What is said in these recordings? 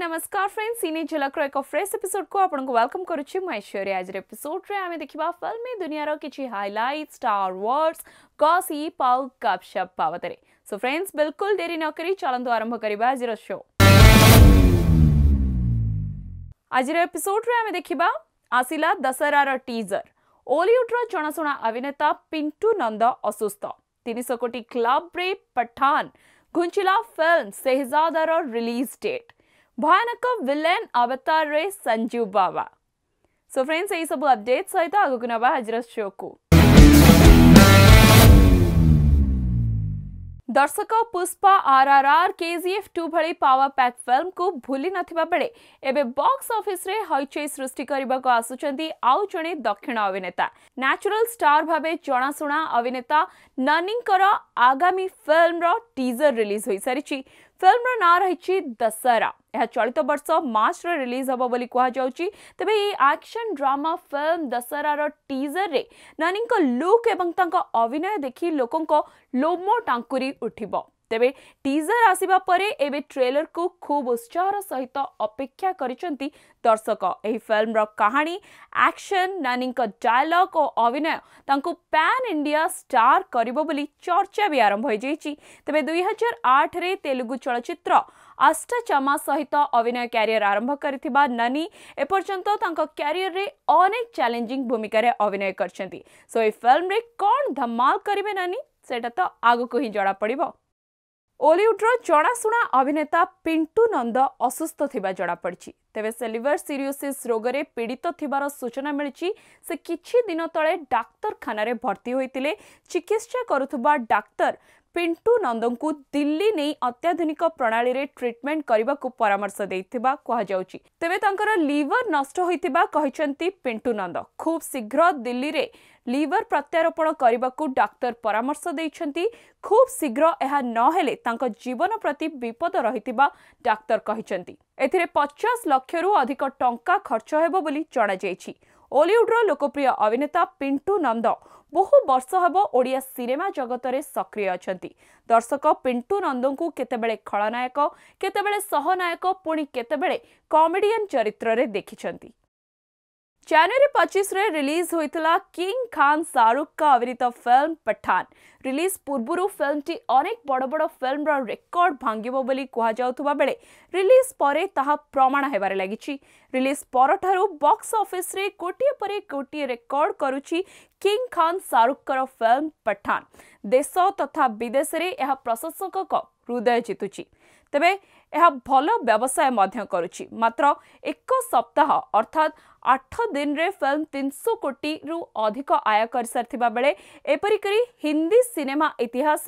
हाय नमस्कार फ्रेंड्स सीने झलकर एक फ्रेश एपिसोड को आपण को वेलकम करुछि मु ऐश्वर्या आज एपिसोड रे आमे देखिबा फिल्म दुनियार किछि हाइलाइट स्टार वॉर्स गॉसिप और गपशप बाबत रे सो फ्रेंड्स बिल्कुल देरी न करी चलंतु आरंभ करिबा आज शो आज एपिसोड रे आमे देखिबा आसिला दशहरार टीजर ओलिउड्र जनाशुଣା अभिनेता पिंटू नंद असुस्थ तीनश कोटी क्लब्रे पठान घुंचिला फिल्म सेहजादार रिलीज डेट ಭಯಾನಕ ವಿಲನ್ ಅವತಾರ್ ರೇ ಸಂಜೀವ್ ಬಾಬಾ ಸೊ ಫ್ರೆಂಡ್ಸ್ ಈ ಸಬ್ ಅಪ್ಡೇಟ್ಸ್ ಆಯಿತಾ ಹಾಗೂ ನವ ಹಜರತ್ ಶೋಕು ଦର୍ଶକ ପୁଷ୍ପା ଆର୍ଆର୍ଆର୍ କେଜିଏଫ୍ ଟୁ ଭଳି ପାୱାର ପ୍ୟାକ୍ ଫିଲ୍ମକୁ ଭୁଲି ନଥିବା ବେଳେ ଏବେ ବକ୍ସ ଅଫିସରେ ହଇଚଇ ସୃଷ୍ଟି କରିବାକୁ ଆସୁଛନ୍ତି ଆଉ ଜଣେ ଦକ୍ଷିଣ ଅଭିନେତା ନ୍ୟାଚୁରାଲ ଷ୍ଟାର ଭାବେ ଜଣାଶୁଣା ଅଭିନେତା ନନିଙ୍କର ଆଗାମୀ ଫିଲ୍ମର ଟିଜର ରିଲିଜ୍ ହୋଇସାରିଛି फिल्म ना रही दशहरा यह चलित बर्ष मार्च रिलीज हे कौन तेज ये आक्शन ड्रामा फिल्म दशहरार टीजर रे नानी लुक अभिनय देखी लोकों लोमो टाकुरी उठी ତେବେ ଟିଜର ଆସିବା ପରେ ଏବେ ଟ୍ରେଲରକୁ ଖୁବ୍ ଉତ୍ସାହର ସହିତ ଅପେକ୍ଷା କରିଛନ୍ତି ଦର୍ଶକ ଏହି ଫିଲ୍ମର କାହାଣୀ ଆକ୍ସନ୍ ନାନୀଙ୍କ ଡାଏଲଗ୍ ଓ ଅଭିନୟ ତାଙ୍କୁ ପ୍ୟାନ୍ ଇଣ୍ଡିଆ ଷ୍ଟାର୍ କରିବ ବୋଲି ଚର୍ଚ୍ଚା ବି ଆରମ୍ଭ ହୋଇଯାଇଛି ତେବେ ଦୁଇହଜାର ଆଠରେ ତେଲୁଗୁ ଚଳଚ୍ଚିତ୍ର ଆଷ୍ଟାଚାମା ସହିତ ଅଭିନୟ କ୍ୟାରିୟର ଆରମ୍ଭ କରିଥିବା ନାନୀ ଏପର୍ଯ୍ୟନ୍ତ ତାଙ୍କ କ୍ୟାରିୟରରେ ଅନେକ ଚ୍ୟାଲେଞ୍ଜିଂ ଭୂମିକାରେ ଅଭିନୟ କରିଛନ୍ତି ସୋ ଏହି ଫିଲ୍ମରେ କ'ଣ ଧମାଲ କରିବେ ନାନୀ ସେଇଟା ତ ଆଗକୁ ହିଁ ଜଣାପଡ଼ିବ ଓଲିଉଡ୍ର ଜଣାଶୁଣା ଅଭିନେତା ପିଣ୍ଟୁ ନନ୍ଦ ଅସୁସ୍ଥ ଥିବା ଜଣାପଡ଼ିଛି ତେବେ ସେ ଲିଭର ସିରିଓସିସ୍ ରୋଗରେ ପୀଡ଼ିତ ଥିବାର ସୂଚନା ମିଳିଛି ସେ କିଛି ଦିନ ତଳେ ଡାକ୍ତରଖାନାରେ ଭର୍ତ୍ତି ହୋଇଥିଲେ ଚିକିତ୍ସା କରୁଥିବା ଡାକ୍ତର ପିଣ୍ଟୁ ନନ୍ଦଙ୍କୁ ଦିଲ୍ଲୀ ନେଇ ଅତ୍ୟାଧୁନିକ ପ୍ରଣାଳୀରେ ଟ୍ରିଟମେଣ୍ଟ କରିବାକୁ ପରାମର୍ଶ ଦେଇଥିବା କୁହାଯାଉଛି ତେବେ ତାଙ୍କର ଲିଭର ନଷ୍ଟ ହୋଇଥିବା କହିଛନ୍ତି ପିଣ୍ଟୁ ନନ୍ଦ ଖୁବ୍ ଶୀଘ୍ର ଦିଲ୍ଲୀରେ লিভর প্রত্যারোপণ করা ডাক্তার পরামর্শ দিয়েছেন খুব শীঘ্র এহা নহলে তাঁক জীবন প্রতি বিপদ রয়েছে ডাক্তার কিন্তু এতে পচাশ লক্ষর অধিক টঙ্কা খরচ হব বলে জনাযাই ଓଲିଉଡ଼ର ଲୋକପ୍ରିୟ ଅଭିନେତା ପିଣ୍ଟୁ ନନ୍ଦ ବହୁ ବର୍ଷ ହେବ ଓଡ଼ିଆ ସିନେମା ଜଗତରେ ସକ୍ରିୟ ଅଛନ୍ତି ଦର୍ଶକ ପିଣ୍ଟୁ ନନ୍ଦଙ୍କୁ କେତେବେଳେ ଖଳନାୟକ କେତେବେଳେ ସହନାୟକ ପୁଣି କେତେବେଳେ କମେଡିଆନ୍ ଚରିତ୍ରରେ ଦେଖିଛନ୍ତି ଜାନୁଆରୀ ପଚିଶରେ ରିଲିଜ୍ ହୋଇଥିଲା କିଙ୍ଗ ଖାନ୍ ଶାହରୁଖଙ୍କ ଅଭିନୀତ ଫିଲ୍ମ ପଠାନ୍ रिलीज पूर्व फिल्म टी अनेक बड़ बड़ फिल्म रेकर्ड भांग कहता रिलीज पर प्रमाण होबार लगी रिलीज पर बक्स अफिस गोटे पर गोटे रेकर्ड कर किंग खान शाहरुखर फिल्म पठान देश तथा विदेश में यह प्रशंसक हृदय जितुची तेज यह भल व्यवसाय कर सप्ताह अर्थात आठ दिन रे फिल्म तीन सौ कोटी रु अधिक आय कर सारी बेले एपरिक हिंदी सिनेमा इतिहास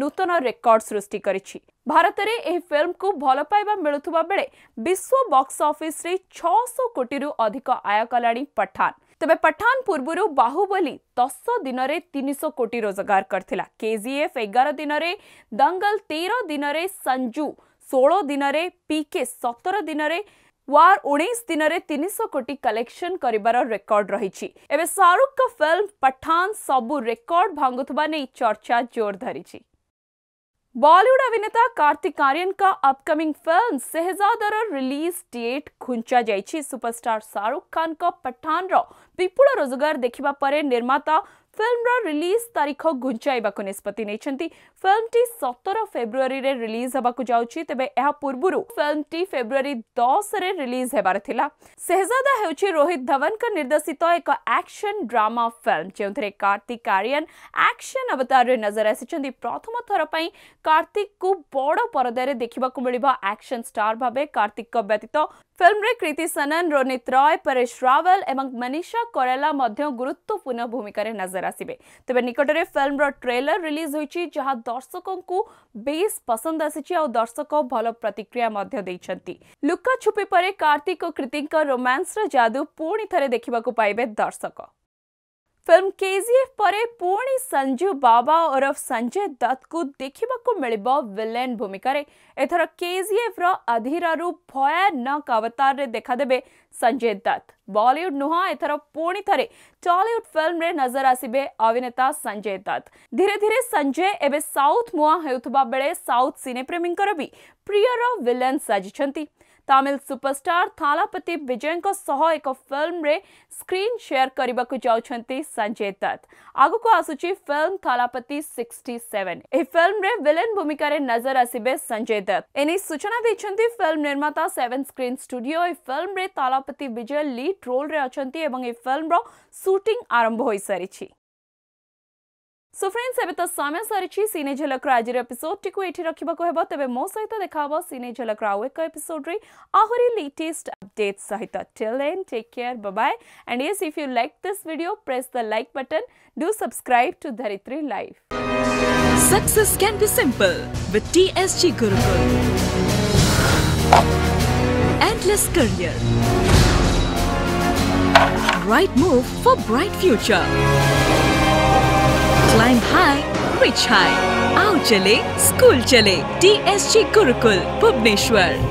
नूतन रेकर्ड सृष्टि कर भारत में यह फिल्म को भल पाइवा मिलूता बेले विश्व बक्स अफिस छःश कोटी अधिक आय कला पठान तबे पठान पूर्व बाहुबली दस दिन में तीन शौ कोटी रोजगार करजीएफ केजीएफ एगार दिन में दंगल तेर दिन में संजू षोह दिन में पीके सतर दिन में वार उन्नीस ଦିନରେ ତିନିଶହ କୋଟି କଲେକ୍ସନ୍ କରିବାର ରେକର୍ଡ ରହିଛି ଏବେ ଶାହରୁଖଙ୍କ ଫିଲ୍ମ ପଠାନ୍ ସବୁ ରେକର୍ଡ ଭାଙ୍ଗୁଥିବା ନେଇ ଚର୍ଚ୍ଚା ଜୋର ଧରିଛି बॉलीवुड अभिनेता कार्तिक आर्यन का अपकमिंग फिल्म सेहजादर रिलीज डेट खुंचा जाइछि शाहरुख खान पठान रो विपुल रोजगार देखा निर्माता फिल्म रिलीज तारीख घुंचाइवा निष्पत्ति नहीं फिल्म टी सतर फेब्रुआरी रिलीज हाक तेज यह पूर्व फिल्म टी फेब्रुआरी दस रे रिलीज होबार शेहजादा हूँ रोहित धवन का निर्देशित एक एक्शन ड्रामा फिल्म जो थे कार्तिक आर्यन एक्शन अवतार नजर आसी प्रथम थरपाई कार्तिक को बड़ पर्दार देखा मिल आक्शन स्टार भाव कार्तिक व्यतीत ફિલ્મરે કૃતિ સનન રોનિત રય પરેશ રાવલ ଏବଂ ମନୀଷା କରେଲା ମଧ୍ୟ ଗୁରୁତ୍ୱପୂର୍ଣ୍ଣ ଭୂମିକାରେ ନଜର ଆସିବେ ତେବେ ନିକଟରେ ଫିଲ୍ମର ଟ୍ରେଲର ରିଲିଜ୍ ହୋଇଛି ଯାହା ଦର୍ଶକଙ୍କୁ ବେଶ୍ ପସନ୍ଦ ଆସିଛି ଆଉ ଦର୍ଶକ ଭଲ ପ୍ରତିକ୍ରିୟା ମଧ୍ୟ ଦେଇଛନ୍ତି ଲୁକା ଛୁପି ପରେ କାର୍ତ୍ତିକ ଓ କୃତିଙ୍କ ରୋମାନ୍ସର ଯାଦୁ ପୁଣି ଥରେ ଦେଖିବାକୁ ପାଇବେ ଦର୍ଶକ फिल्म केजीएफ परे पुणी संजू बाबा और संजय दत्त को देखा मिल विलेन भूमिकार एथर केजीएफ रधीरू भयानक अवतार रे देखा देबे संजय दत्त बॉलीवुड नुह एथर पुणी थे टलीउड फिल्म रे नजर आसबे अभिनेता संजय दत्त धीरे धीरे संजय एवं साउथ मुआ होता बेले साउथ सिने प्रेमी भी प्रियर विलेन साजिंट ତାମିଲ ସୁପରଷ୍ଟାର ଥାଲାପତି ବିଜୟଙ୍କ ସହ ଏକ ଫିଲ୍ମରେ ସ୍କ୍ରିନ୍ ସେୟାର କରିବାକୁ ଯାଉଛନ୍ତି ସଞ୍ଜୟ ଦତ୍ତ ଆଗକୁ ଆସୁଛି ଫିଲ୍ମ ଥାଲାପତି ସିକ୍ସଟି ସେଭେନ୍ ଏହି ଫିଲ୍ମରେ ଭିଲେନ୍ ଭୂମିକାରେ ନଜର ଆସିବେ ସଞ୍ଜୟ ଦତ୍ତ ଏନେଇ ସୂଚନା ଦେଇଛନ୍ତି ଫିଲ୍ମ ନିର୍ମାତା ସେଭେନ୍ ସ୍କ୍ରିନ୍ ଷ୍ଟୁଡିଓ ଏହି ଫିଲ୍ମରେ ଥାଲାପତି ବିଜୟ ଲିଡ୍ ରୋଲ୍ରେ ଅଛନ୍ତି ଏବଂ ଏହି ଫିଲ୍ମର ସୁଟିଂ ଆରମ୍ଭ ହୋଇସାରିଛି সো ফ্রেন্ডস এবে তো সময় সরিছি সিনে ঝলকর আজির এপিসোডটিকু এটি রাখিবাকু হেব তেবে মো সহিত দেখা হব সিনে ঝলকর আউ এক এপিসোডরে আহুরি লেটেস্ট আপডেট সহিত till then take care bye and yes if you like this video press the like button do subscribe to Dharitri live Success can be simple with TSG Gurukul. Endless career. Right move for bright future. Climb high reach high आओ चले school चले T S G Gurukul Bhubaneswar